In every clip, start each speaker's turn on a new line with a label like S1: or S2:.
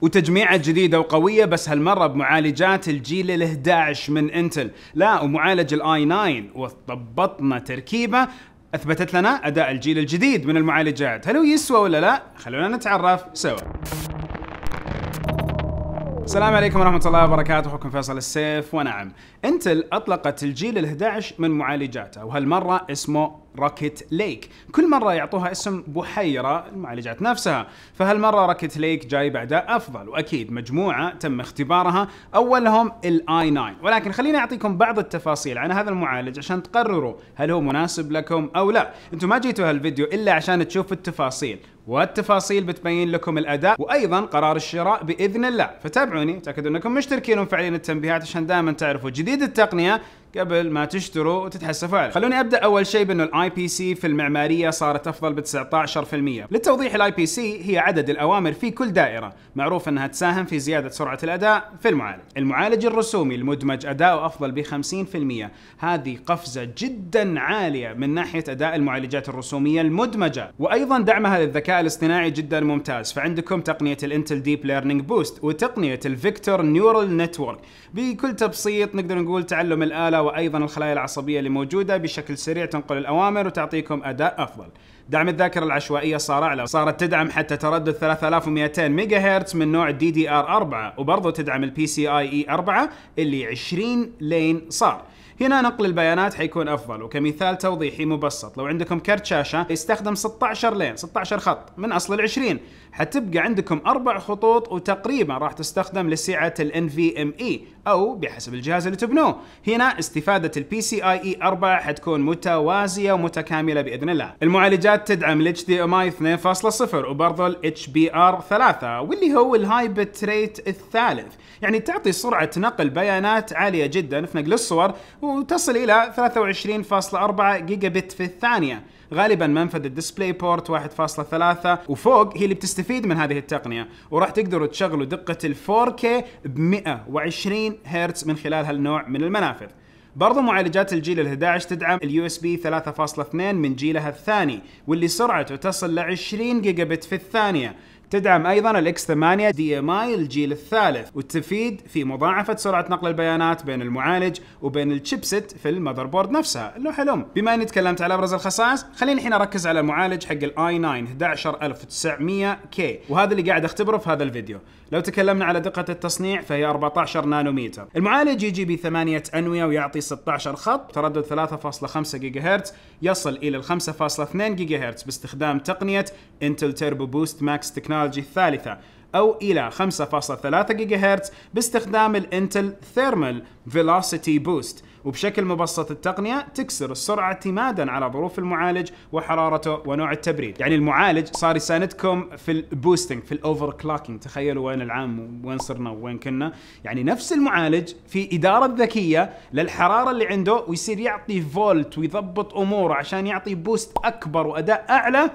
S1: وتجميعة جديدة وقوية بس هالمرة بمعالجات الجيل ال 11 من انتل، لا ومعالج الاي 9 وضبطنا تركيبه اثبتت لنا اداء الجيل الجديد من المعالجات، هل هو يسوى ولا لا؟ خلونا نتعرف سوا. السلام عليكم ورحمة الله وبركاته أخوكم فيصل السيف ونعم انتل أطلقت الجيل ال11 من معالجاتها وهالمرة اسمه روكيت ليك كل مرة يعطوها اسم بحيرة المعالجة نفسها فهالمرة روكيت ليك جايب بعدها أفضل وأكيد مجموعة تم اختبارها أولهم الـ i 9 ولكن خليني أعطيكم بعض التفاصيل عن هذا المعالج عشان تقرروا هل هو مناسب لكم أو لا أنتم ما جيتوا هالفيديو إلا عشان تشوفوا التفاصيل والتفاصيل بتبين لكم الاداء وايضا قرار الشراء باذن الله فتابعوني تاكدوا انكم مشتركين ومفعلين التنبيهات عشان دائما تعرفوا جديد التقنيه قبل ما تشتروا وتتحسفوا عليه خلوني ابدا اول شيء بانه الاي بي سي في المعماريه صارت افضل ب 19% للتوضيح الاي بي سي هي عدد الاوامر في كل دائره معروف انها تساهم في زياده سرعه الاداء في المعالج المعالج الرسومي المدمج اداؤه افضل ب 50% هذه قفزه جدا عاليه من ناحيه اداء المعالجات الرسوميه المدمجه وايضا دعمها للذكاء الاصطناعي جدا ممتاز فعندكم تقنيه الانتل ديب ليرنينج بوست وتقنيه الفيكتور نيورال نتورك بكل تبسيط نقدر نقول تعلم الاله وأيضا الخلايا العصبية اللي موجودة بشكل سريع تنقل الأوامر وتعطيكم أداء أفضل دعم الذاكرة العشوائية صار أعلى صارت تدعم حتى تردد 3200 ميجا هرتز من نوع دي دي ار 4 وبرضه تدعم البي سي اي اي 4 اللي 20 لين صار هنا نقل البيانات حيكون افضل وكمثال توضيحي مبسط لو عندكم كرت شاشه يستخدم 16 لين 16 خط من اصل ال 20 حتبقى عندكم اربع خطوط وتقريبا راح تستخدم لسعه ال NVMe او بحسب الجهاز اللي تبنوه هنا استفاده البي سي اي اي 4 حتكون متوازيه ومتكامله باذن الله المعالجات تدعم الـ HDMI 2.0 وبرضه الـ HBR 3 واللي هو الهاي بت ريت الثالث يعني تعطي سرعه نقل بيانات عاليه جدا في نقل الصور وتصل الى 23.4 جيجا بت في الثانيه غالبا منفذ الديسبلاي بورت 1.3 وفوق هي اللي بتستفيد من هذه التقنيه وراح تقدروا تشغلوا دقه ال 4K ب 120 هرتز من خلال هالنوع من المنافذ برضو معالجات الجيل ال11 تدعم اليو اس بي 3.2 من جيلها الثاني واللي سرعته تصل ل 20 جيجا بت في الثانية تدعم ايضا الاكس 8 دي ام اي الجيل الثالث وتفيد في مضاعفه سرعه نقل البيانات بين المعالج وبين الشيبسيت في المذر بورد نفسها اللوحه الام بما اني تكلمت على ابرز الخصائص خليني الحين اركز على المعالج حق الاي 9 11900 كي وهذا اللي قاعد اختبره في هذا الفيديو لو تكلمنا على دقه التصنيع فهي 14 نانومتر المعالج يجي ب 8 انويه ويعطي 16 خط تردد 3.5 جيجا هرتز يصل الى 5.2 جيجا هرتز باستخدام تقنيه انتل تيربو بوست ماكس تكنولوجي التكنولوجي الثالثة أو إلى 5.3 جيجا هرتز باستخدام الانتل ثيرمال فيلوسيتي بوست وبشكل مبسط التقنية تكسر السرعة اعتمادا على ظروف المعالج وحرارته ونوع التبريد يعني المعالج صار يساندكم في البوستنج في الاوفر كلوكينج تخيلوا وين العام وين صرنا وين كنا يعني نفس المعالج في إدارة ذكية للحرارة اللي عنده ويصير يعطي فولت ويضبط أموره عشان يعطي بوست أكبر وأداء أعلى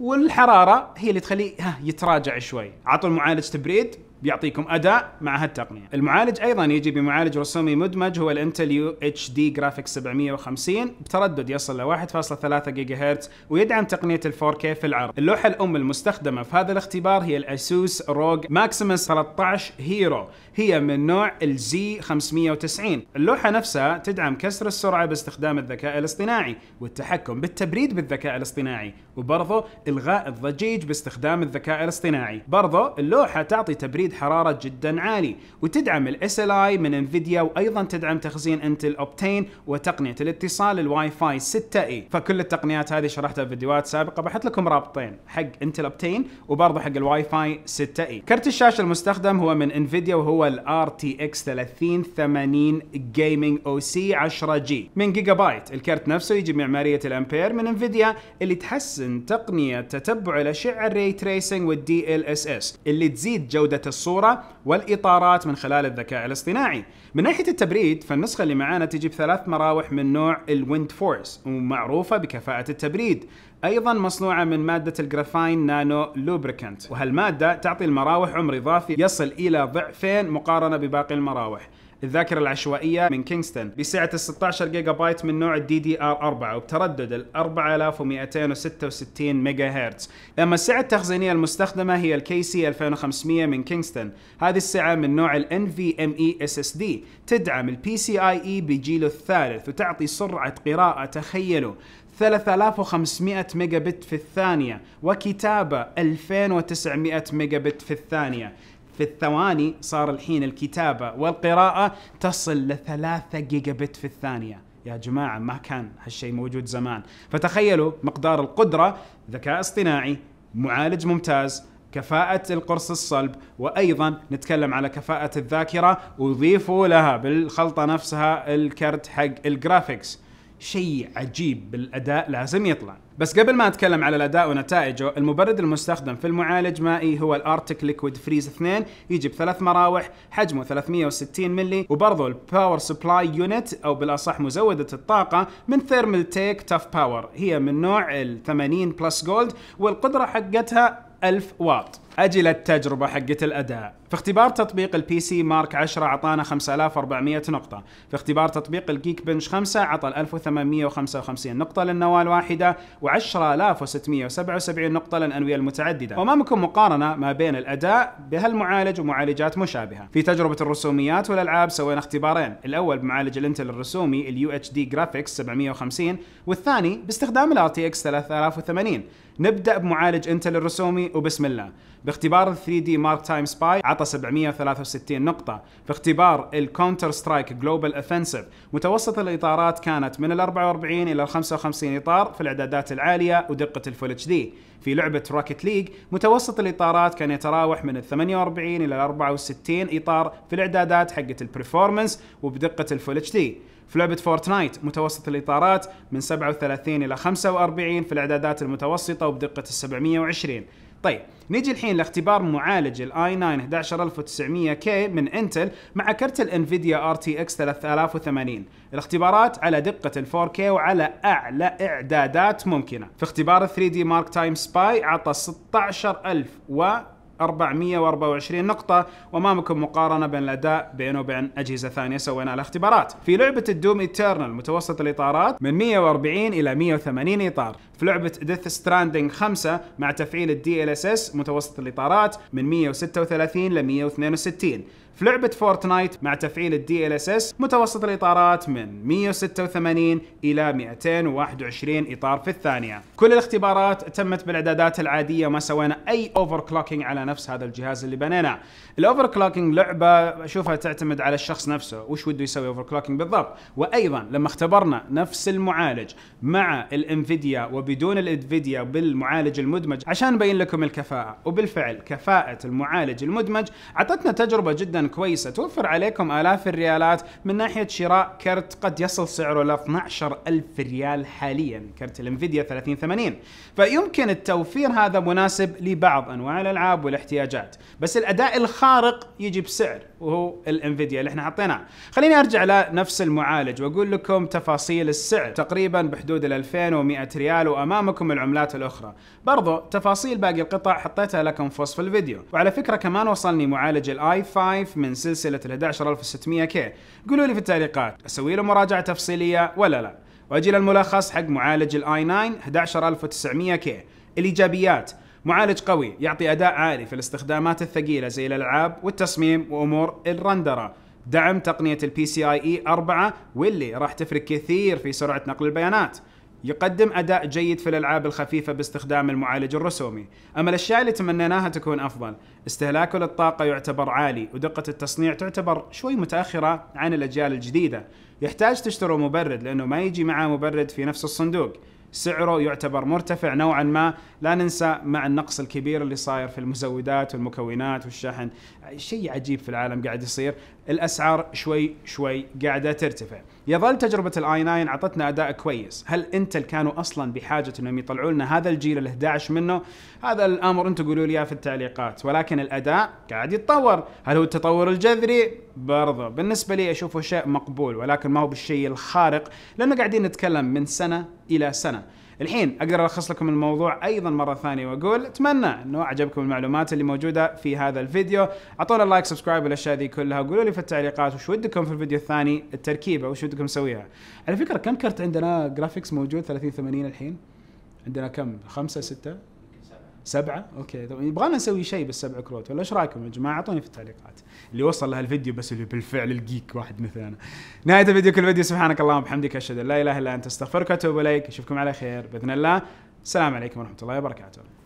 S1: والحراره هي اللي تخليه ها يتراجع شوي عطوا المعالج تبريد بيعطيكم اداء مع هالتقنيه. المعالج ايضا يجي بمعالج رسومي مدمج هو الانتل يو اتش دي جرافيكس 750 بتردد يصل ل 1.3 جيجا هرتز ويدعم تقنيه ال 4K في العرض. اللوحه الام المستخدمه في هذا الاختبار هي الاسوس روج ماكسيمس 13 هيرو هي من نوع الزي 590. اللوحه نفسها تدعم كسر السرعه باستخدام الذكاء الاصطناعي والتحكم بالتبريد بالذكاء الاصطناعي وبرضه الغاء الضجيج باستخدام الذكاء الاصطناعي. برضه اللوحه تعطي تبريد توليد حرارة جدا عالي وتدعم ال SLI من انفيديا وايضا تدعم تخزين انتل اوبتين وتقنية الاتصال الواي فاي 6 اي فكل التقنيات هذه شرحتها في فيديوهات سابقة بحط لكم رابطين حق انتل اوبتين وبرضه حق الواي فاي 6 اي e. كرت الشاشة المستخدم هو من انفيديا وهو ال RTX 3080 جيمنج او سي 10 جي من جيجا بايت الكرت نفسه يجي بمعمارية الامبير من انفيديا اللي تحسن تقنية تتبع الاشعة الري تريسنج والدي ال اس اس اللي تزيد جودة الصورة والإطارات من خلال الذكاء الاصطناعي من ناحية التبريد فالنسخة اللي معانا تجي بثلاث مراوح من نوع الويند فورس ومعروفة بكفاءة التبريد ايضا مصنوعه من ماده الجرافين نانو لوبريكانت وهالماده تعطي المراوح عمر اضافي يصل الى ضعفين مقارنه بباقي المراوح الذاكرة العشوائية من كينغستون بسعة 16 جيجا بايت من نوع الدي دي ار 4 وبتردد ال 4266 ميجا هرتز اما السعة التخزينية المستخدمة هي الكي سي 2500 من كينغستون هذه السعة من نوع ال NVMe SSD تدعم البي سي اي اي بجيله الثالث وتعطي سرعة قراءة تخيلوا 3500 ميجا بت في الثانية وكتابة 2900 ميجا بت في الثانية في الثواني صار الحين الكتابة والقراءة تصل لثلاثة جيجا بت في الثانية يا جماعة ما كان هالشيء موجود زمان فتخيلوا مقدار القدرة ذكاء اصطناعي معالج ممتاز كفاءة القرص الصلب وأيضا نتكلم على كفاءة الذاكرة وضيفوا لها بالخلطة نفسها الكرت حق الجرافيكس شيء عجيب بالاداء لازم يطلع بس قبل ما اتكلم على الاداء ونتائجه المبرد المستخدم في المعالج مائي هو الارتك ليكويد فريز 2 يجي بثلاث مراوح حجمه 360 ملي وبرضه الباور سبلاي يونت او بالاصح مزوده الطاقه من ثيرمال تيك تاف باور هي من نوع ال 80 بلس جولد والقدره حقتها 1000 واط اجل التجربه حقه الاداء في اختبار تطبيق البي سي مارك 10 اعطانا 5400 نقطه في اختبار تطبيق الجيك بنش 5 عطى 1855 نقطه للنواه الواحده و10677 نقطه للانويه المتعدده وامامكم مقارنه ما بين الاداء بهالمعالج ومعالجات مشابهه في تجربه الرسوميات والالعاب سوينا اختبارين الاول بمعالج الانتل الرسومي اليو اتش دي جرافيكس 750 والثاني باستخدام الار تي اكس 3080 نبدا بمعالج انتل الرسومي وبسم الله باختبار ال 3 d مارك تايم سباي عطى 763 نقطة في اختبار الكونتر سترايك جلوبال اوفنسيف متوسط الاطارات كانت من ال 44 الى ال 55 اطار في الاعدادات العالية ودقة الفول اتش دي في لعبة Rocket ليج متوسط الاطارات كان يتراوح من ال 48 الى ال 64 اطار في الاعدادات حقة البرفورمنس وبدقة الفول اتش دي في لعبة فورتنايت متوسط الإطارات من 37 إلى 45 في الإعدادات المتوسطة وبدقة ال 720 طيب نيجي الحين لاختبار معالج الاي 9 11900 كي من انتل مع كرت الانفيديا ار تي اكس 3080 الاختبارات على دقة ال 4 كي وعلى اعلى اعدادات ممكنة في اختبار 3 دي مارك تايم سباي عطى 16424 نقطة وأمامكم مقارنة بين الأداء بينه وبين أجهزة ثانية سوينا اختبارات. في لعبة الدوم إترنال متوسط الإطارات من 140 إلى 180 إطار في لعبه ديث ستراندنج 5 مع تفعيل الدي ال اس اس متوسط الاطارات من 136 ل 162 في لعبة فورتنايت مع تفعيل الدي ال اس اس متوسط الاطارات من 186 الى 221 اطار في الثانية. كل الاختبارات تمت بالاعدادات العادية ما سوينا اي اوفر كلوكينج على نفس هذا الجهاز اللي بنيناه. الاوفر كلوكينج لعبة اشوفها تعتمد على الشخص نفسه وش وده يسوي اوفر كلوكينج بالضبط، وايضا لما اختبرنا نفس المعالج مع الانفيديا وب بدون الانفيديا بالمعالج المدمج عشان نبين لكم الكفاءة وبالفعل كفاءة المعالج المدمج عطتنا تجربة جدا كويسة توفر عليكم آلاف الريالات من ناحية شراء كرت قد يصل سعره ل 12 ألف ريال حاليا كرت الانفيديا 3080 فيمكن التوفير هذا مناسب لبعض أنواع الألعاب والاحتياجات بس الأداء الخارق يجي بسعر وهو الانفيديا اللي احنا حطيناه خليني ارجع لنفس المعالج واقول لكم تفاصيل السعر تقريبا بحدود ال 2100 ريال و امامكم العملات الاخرى برضو تفاصيل باقي القطع حطيتها لكم في وصف الفيديو وعلى فكره كمان وصلني معالج الاي 5 من سلسله ال 11600 كي قولوا لي في التعليقات اسوي له مراجعه تفصيليه ولا لا واجي للملخص حق معالج الاي 9 11900 كي الايجابيات معالج قوي يعطي اداء عالي في الاستخدامات الثقيله زي الالعاب والتصميم وامور الرندره دعم تقنيه البي سي اي اي 4 واللي راح تفرق كثير في سرعه نقل البيانات يقدم اداء جيد في الالعاب الخفيفه باستخدام المعالج الرسومي، اما الاشياء اللي تمنيناها تكون افضل، استهلاكه للطاقه يعتبر عالي ودقه التصنيع تعتبر شوي متاخره عن الاجيال الجديده، يحتاج تشتروا مبرد لانه ما يجي معاه مبرد في نفس الصندوق، سعره يعتبر مرتفع نوعا ما لا ننسى مع النقص الكبير اللي صاير في المزودات والمكونات والشحن شيء عجيب في العالم قاعد يصير الاسعار شوي شوي قاعده ترتفع يظل تجربه الاي 9 اعطتنا اداء كويس هل انتل كانوا اصلا بحاجه انهم يطلعوا لنا هذا الجيل ال11 منه هذا الامر انتم قولوا لي في التعليقات ولكن الاداء قاعد يتطور هل هو التطور الجذري برضه بالنسبه لي اشوفه شيء مقبول ولكن ما هو بالشيء الخارق لانه قاعدين نتكلم من سنه الى سنه الحين اقدر الخص لكم الموضوع ايضا مره ثانيه واقول اتمنى انه عجبكم المعلومات اللي موجوده في هذا الفيديو اعطونا لايك سبسكرايب والاشياء ذي كلها وقولوا لي في التعليقات وش ودكم في الفيديو الثاني التركيبه وش ودكم نسويها على فكره كم كرت عندنا جرافيكس موجود 30 80 الحين عندنا كم خمسة ستة سبعة اوكي طب يبغانا نسوي شيء بالسبع كروت ولا ايش رايكم يا جماعه اعطوني في التعليقات اللي وصل لهالفيديو بس اللي بالفعل الجيك واحد مثل انا نهايه الفيديو كل فيديو سبحانك اللهم وبحمدك اشهد ان لا اله الا انت استغفرك واتوب اليك اشوفكم على خير باذن الله السلام عليكم ورحمه الله وبركاته